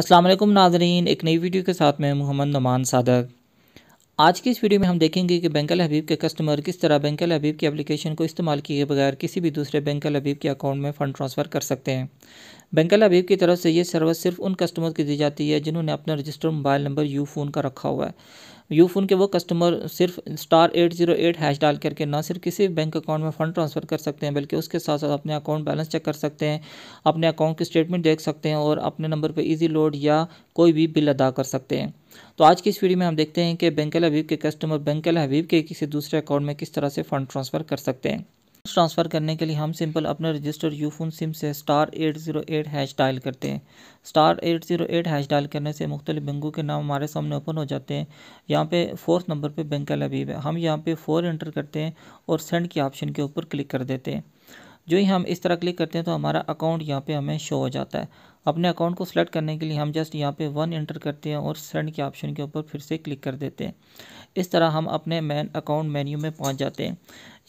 असलम नाजरीन एक नई वीडियो के साथ मैं मोहम्मद नमान सादक आज की इस वीडियो में हम देखेंगे कि बैंक हबीब के कस्टमर किस तरह बैंक हबीब की एप्लीकेशन को इस्तेमाल किए बगैर किसी भी दूसरे बैंक हबीब के अकाउंट में फ़ंड ट्रांसफ़र कर सकते हैं बैंकल हबीब की तरफ से यह सर्विस सिर्फ उन कस्टमर की दी जाती है जिन्होंने अपना registered mobile number Ufone का रखा हुआ है यू फोन के वो कस्टमर सिर्फ star eight zero eight hash डाल करके ना सिर्फ किसी बैंक अकाउंट में फ़ंड ट्रांसफ़र कर सकते हैं बल्कि उसके साथ साथ अपने अकाउंट बैलेंस चेक कर सकते हैं अपने अकाउंट की स्टेटमेंट देख सकते हैं और अपने नंबर पर ईजी लोड या कोई भी बिल अदा कर सकते हैं तो आज की इस वीडियो में हम देखते हैं कि बैंक हबीब के कस्टमर बैंक हबीब के किसी दूसरे अकाउंट में किस तरह से फ़ंड ट्रांसफ़र कर सकते हैं ट्रांसफ़र करने के लिए हम सिंपल अपना रजिस्टर यूफोन सिम से star eight zero eight hash dial करते हैं star eight zero eight hash dial करने से मुख्तलिफ बैंकों के नाम हमारे सामने ओपन हो जाते हैं यहाँ पे फोर्थ नंबर पे बैंक का लबीब है हम यहाँ पे फोर इंटर करते हैं और सेंड के ऑप्शन के ऊपर क्लिक कर देते हैं जो ही हम इस तरह क्लिक करते हैं तो हमारा अकाउंट यहाँ पर हमें शो हो जाता है अपने अकाउंट को सिलेक्ट करने के लिए हम जस्ट यहाँ पर वन इंटर करते हैं और सेंड के ऑप्शन के ऊपर फिर से क्लिक कर देते हैं इस तरह हम अपने मैन अकाउंट मेन्यू में पहुंच जाते हैं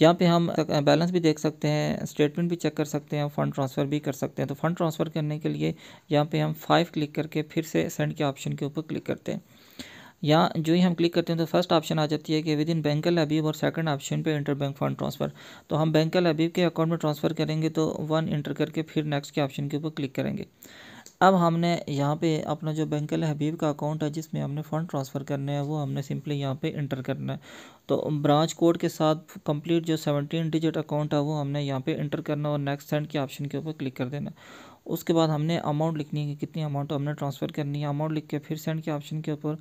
यहाँ पे हम बैलेंस भी देख सकते हैं स्टेटमेंट भी चेक कर सकते हैं फ़ंड ट्रांसफ़र भी कर सकते हैं तो फ़ंड ट्रांसफ़र करने के लिए यहाँ पे हम फाइव क्लिक करके फिर से सेंड के ऑप्शन के ऊपर क्लिक करते हैं यहाँ जो ही हम क्लिक करते हैं तो फर्स्ट ऑप्शन आ जाती है कि विद इन बैंकल अबीब और सेकंड ऑप्शन पे इंटर बैंक फंड ट्रांसफ़र तो हम बैंकल अबीब के अकाउंट में ट्रांसफ़र करेंगे तो वन इंटर करके फिर नेक्स्ट के ऑप्शन के ऊपर क्लिक करेंगे अब हमने यहाँ पे अपना जो बैंक हबीब का अकाउंट है जिसमें हमने फ़ंड ट्रांसफ़र करने हैं वो हमने सिंपली यहाँ पे इंटर करना है तो ब्रांच कोड के साथ कंप्लीट जो सेवनटीन डिजिट अकाउंट है वो हमने यहाँ पे इंटर करना और नेक्स्ट सेंड के ऑप्शन के ऊपर क्लिक कर देना उसके बाद हमने अमाउंट लिखनी है कि कितनी अमाउंट हमने ट्रांसफ़र करनी है अमाउंट लिख के फिर सेंड के ऑप्शन के ऊपर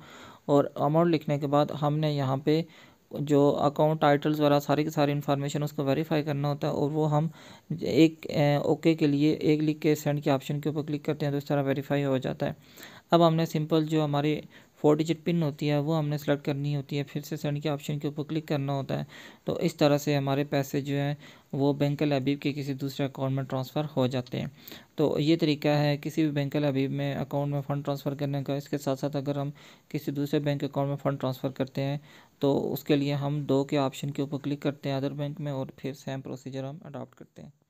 और अमाउंट लिखने के बाद हमने यहाँ पर जो अकाउंट टाइटल्स वगैरह सारी की सारी इन्फॉर्मेशन उसको वेरीफाई करना होता है और वो हम एक ओके के लिए एक लिख के सेंड के ऑप्शन के ऊपर क्लिक करते हैं तो इस तरह वेरीफाई हो जाता है अब हमने सिंपल जो हमारी फोर डिजिट पिन होती है वो हमने सेलेक्ट करनी होती है फिर से सेंड के ऑप्शन के ऊपर क्लिक करना होता है तो इस तरह से हमारे पैसे जो हैं वो बैंक अबीब के किसी दूसरे अकाउंट में ट्रांसफ़र हो जाते हैं तो ये तरीका है किसी भी बैंक अबीब में अकाउंट में फ़ंड ट्रांसफ़र करने का इसके साथ साथ अगर हम किसी दूसरे बैंक अकाउंट में फ़ंड ट्रांसफ़र करते हैं तो उसके लिए हम दो के ऑप्शन के ऊपर क्लिक करते हैं अदर बैंक में और फिर सेम प्रोसीजर हम अडॉप्ट करते हैं